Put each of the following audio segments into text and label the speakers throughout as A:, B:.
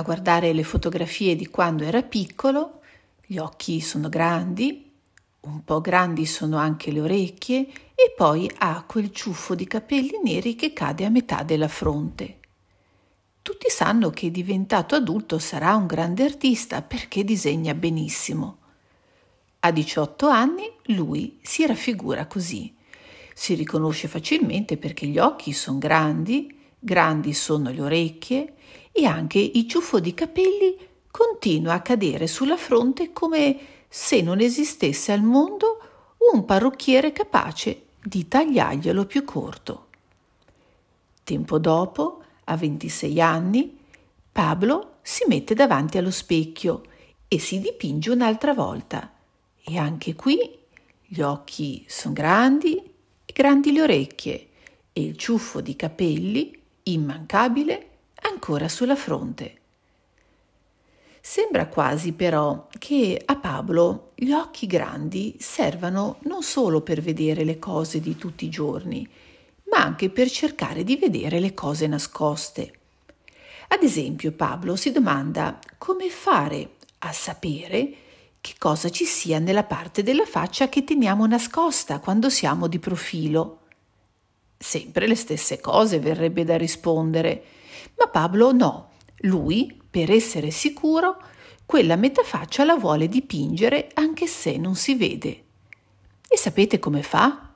A: a guardare le fotografie di quando era piccolo, gli occhi sono grandi, un po' grandi sono anche le orecchie e poi ha quel ciuffo di capelli neri che cade a metà della fronte. Tutti sanno che diventato adulto sarà un grande artista perché disegna benissimo. A 18 anni lui si raffigura così. Si riconosce facilmente perché gli occhi sono grandi, Grandi sono le orecchie e anche il ciuffo di capelli continua a cadere sulla fronte come se non esistesse al mondo un parrucchiere capace di tagliarglielo più corto. Tempo dopo, a 26 anni, Pablo si mette davanti allo specchio e si dipinge un'altra volta. E anche qui gli occhi sono grandi e grandi le orecchie e il ciuffo di capelli immancabile, ancora sulla fronte. Sembra quasi però che a Pablo gli occhi grandi servano non solo per vedere le cose di tutti i giorni, ma anche per cercare di vedere le cose nascoste. Ad esempio Pablo si domanda come fare a sapere che cosa ci sia nella parte della faccia che teniamo nascosta quando siamo di profilo. Sempre le stesse cose verrebbe da rispondere. Ma Pablo no, lui, per essere sicuro, quella metafaccia la vuole dipingere anche se non si vede. E sapete come fa?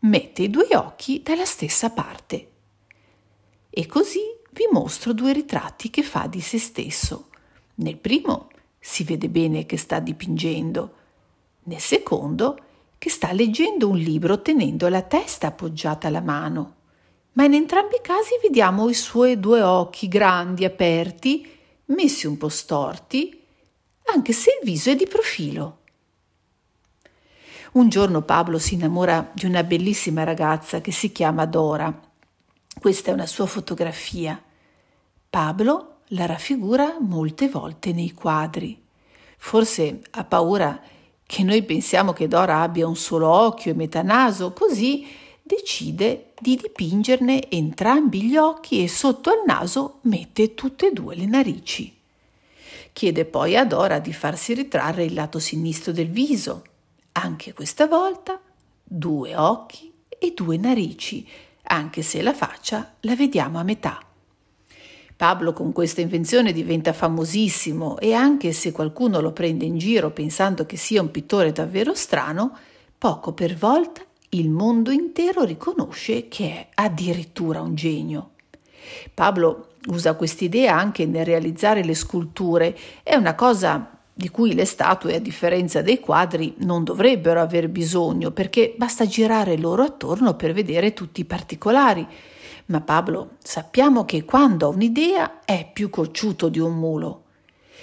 A: Mette i due occhi dalla stessa parte. E così vi mostro due ritratti che fa di se stesso. Nel primo si vede bene che sta dipingendo, nel secondo che sta leggendo un libro tenendo la testa appoggiata alla mano. Ma in entrambi i casi vediamo i suoi due occhi grandi aperti, messi un po' storti, anche se il viso è di profilo. Un giorno Pablo si innamora di una bellissima ragazza che si chiama Dora. Questa è una sua fotografia. Pablo la raffigura molte volte nei quadri. Forse ha paura di che noi pensiamo che Dora abbia un solo occhio e metà naso, così decide di dipingerne entrambi gli occhi e sotto al naso mette tutte e due le narici. Chiede poi a Dora di farsi ritrarre il lato sinistro del viso. Anche questa volta due occhi e due narici, anche se la faccia la vediamo a metà. Pablo con questa invenzione diventa famosissimo e anche se qualcuno lo prende in giro pensando che sia un pittore davvero strano, poco per volta il mondo intero riconosce che è addirittura un genio. Pablo usa quest'idea anche nel realizzare le sculture, è una cosa di cui le statue, a differenza dei quadri, non dovrebbero aver bisogno perché basta girare loro attorno per vedere tutti i particolari ma Pablo, sappiamo che quando ha un'idea è più cocciuto di un mulo.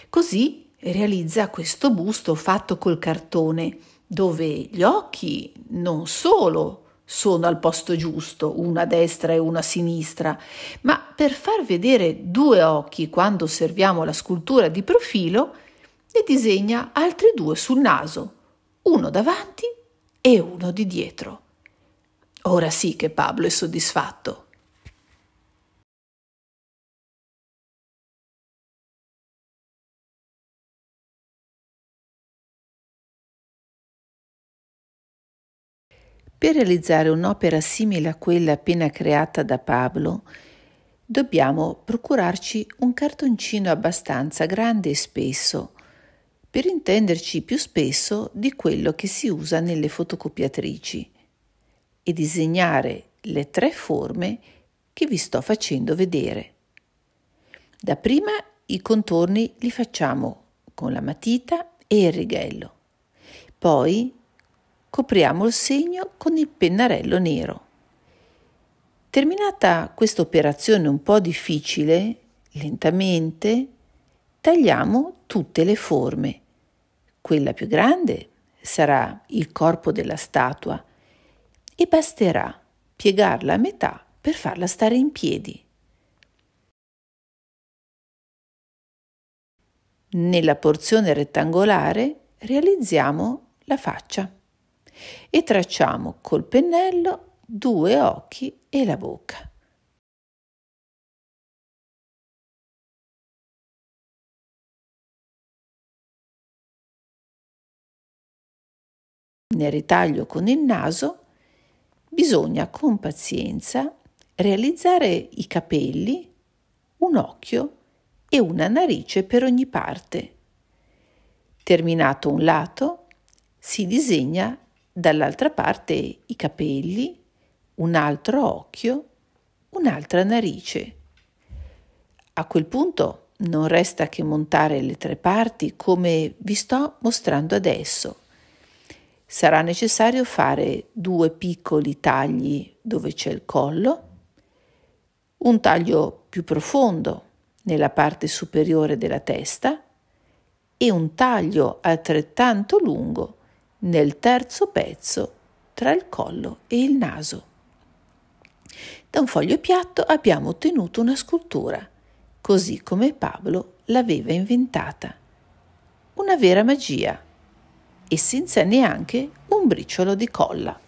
A: Così realizza questo busto fatto col cartone, dove gli occhi non solo sono al posto giusto, una a destra e una a sinistra, ma per far vedere due occhi quando osserviamo la scultura di profilo, ne disegna altri due sul naso, uno davanti e uno di dietro. Ora sì che Pablo è soddisfatto. Per realizzare un'opera simile a quella appena creata da Pablo, dobbiamo procurarci un cartoncino abbastanza grande e spesso, per intenderci più spesso di quello che si usa nelle fotocopiatrici, e disegnare le tre forme che vi sto facendo vedere. Da prima i contorni li facciamo con la matita e il righello, poi copriamo il segno con il pennarello nero. Terminata questa operazione un po' difficile, lentamente tagliamo tutte le forme. Quella più grande sarà il corpo della statua e basterà piegarla a metà per farla stare in piedi. Nella porzione rettangolare realizziamo la faccia e tracciamo col pennello due occhi e la bocca. Nel ritaglio con il naso bisogna con pazienza realizzare i capelli, un occhio e una narice per ogni parte. Terminato un lato, si disegna dall'altra parte i capelli, un altro occhio, un'altra narice. A quel punto non resta che montare le tre parti come vi sto mostrando adesso. Sarà necessario fare due piccoli tagli dove c'è il collo, un taglio più profondo nella parte superiore della testa e un taglio altrettanto lungo nel terzo pezzo tra il collo e il naso. Da un foglio piatto abbiamo ottenuto una scultura, così come Pablo l'aveva inventata. Una vera magia e senza neanche un briciolo di colla.